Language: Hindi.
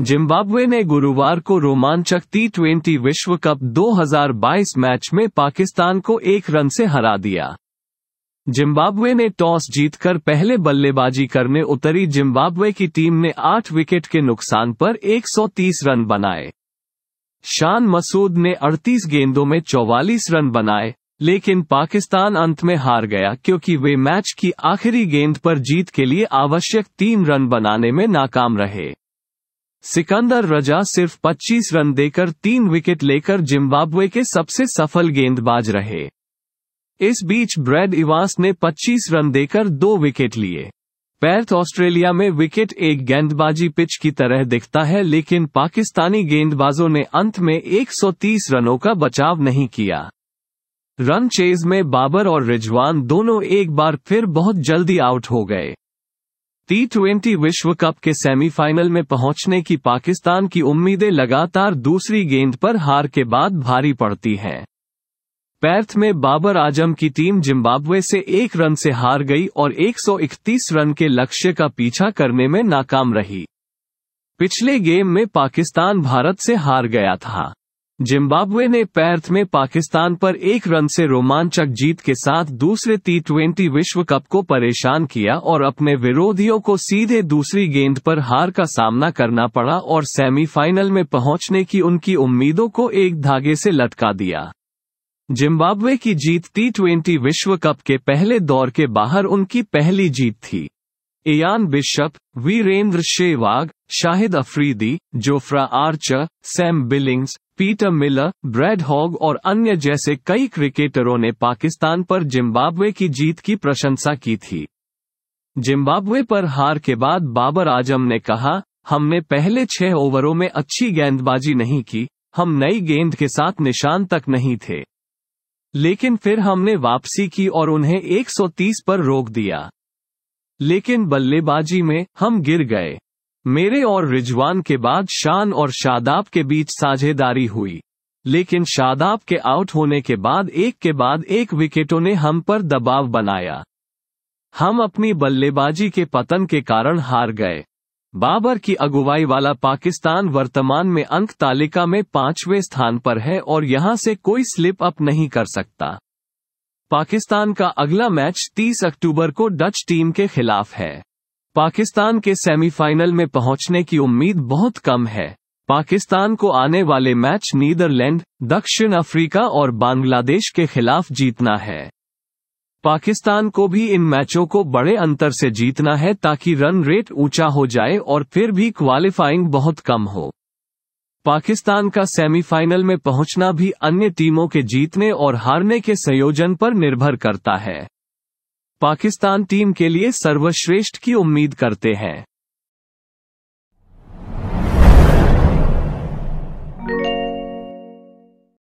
जिम्बाब्वे ने गुरुवार को रोमांचक टी ट्वेंटी विश्व कप 2022 मैच में पाकिस्तान को एक रन से हरा दिया जिम्बाब्वे ने टॉस जीतकर पहले बल्लेबाजी करने उतरी जिम्बाब्वे की टीम ने आठ विकेट के नुकसान पर 130 रन बनाए शान मसूद ने 38 गेंदों में 44 रन बनाए लेकिन पाकिस्तान अंत में हार गया क्योंकि वे मैच की आखिरी गेंद पर जीत के लिए आवश्यक तीन रन बनाने में नाकाम रहे सिकंदर रजा सिर्फ 25 रन देकर तीन विकेट लेकर जिम्बाब्वे के सबसे सफल गेंदबाज रहे इस बीच ब्रेड इवास ने 25 रन देकर दो विकेट लिए पैर्थ ऑस्ट्रेलिया में विकेट एक गेंदबाजी पिच की तरह दिखता है लेकिन पाकिस्तानी गेंदबाजों ने अंत में 130 रनों का बचाव नहीं किया रन चेज में बाबर और रिजवान दोनों एक बार फिर बहुत जल्दी आउट हो गए टी ट्वेंटी विश्व कप के सेमीफाइनल में पहुंचने की पाकिस्तान की उम्मीदें लगातार दूसरी गेंद पर हार के बाद भारी पड़ती हैं पैर्थ में बाबर आजम की टीम जिम्बाब्वे से एक रन से हार गई और 131 रन के लक्ष्य का पीछा करने में नाकाम रही पिछले गेम में पाकिस्तान भारत से हार गया था जिम्बाब्वे ने पैर्थ में पाकिस्तान पर एक रन से रोमांचक जीत के साथ दूसरे टी ट्वेंटी विश्व कप को परेशान किया और अपने विरोधियों को सीधे दूसरी गेंद पर हार का सामना करना पड़ा और सेमीफाइनल में पहुंचने की उनकी उम्मीदों को एक धागे से लटका दिया जिम्बाब्वे की जीत टी ट्वेंटी विश्व कप के पहले दौर के बाहर उनकी पहली जीत थी Ian Bishop Virender Sehwag Shahid Afridi Jofra Archer Sam Billings Peter Miller Brad Hogg और अन्य जैसे कई क्रिकेटरों ने पाकिस्तान पर जिम्बाब्वे की जीत की प्रशंसा की थी जिम्बाब्वे पर हार के बाद बाबर आजम ने कहा हमने पहले छह ओवरों में अच्छी गेंदबाजी नहीं की हम नई गेंद के साथ निशान तक नहीं थे लेकिन फिर हमने वापसी की और उन्हें 130 पर रोक दिया लेकिन बल्लेबाजी में हम गिर गए मेरे और रिजवान के बाद शान और शादाब के बीच साझेदारी हुई लेकिन शादाब के आउट होने के बाद एक के बाद एक विकेटों ने हम पर दबाव बनाया हम अपनी बल्लेबाजी के पतन के कारण हार गए बाबर की अगुवाई वाला पाकिस्तान वर्तमान में अंक तालिका में पांचवें स्थान पर है और यहां से कोई स्लिप अप नहीं कर सकता पाकिस्तान का अगला मैच 30 अक्टूबर को डच टीम के खिलाफ है पाकिस्तान के सेमीफाइनल में पहुंचने की उम्मीद बहुत कम है पाकिस्तान को आने वाले मैच नीदरलैंड दक्षिण अफ्रीका और बांग्लादेश के खिलाफ जीतना है पाकिस्तान को भी इन मैचों को बड़े अंतर से जीतना है ताकि रन रेट ऊंचा हो जाए और फिर भी क्वालिफाइंग बहुत कम हो पाकिस्तान का सेमीफाइनल में पहुंचना भी अन्य टीमों के जीतने और हारने के संयोजन पर निर्भर करता है पाकिस्तान टीम के लिए सर्वश्रेष्ठ की उम्मीद करते हैं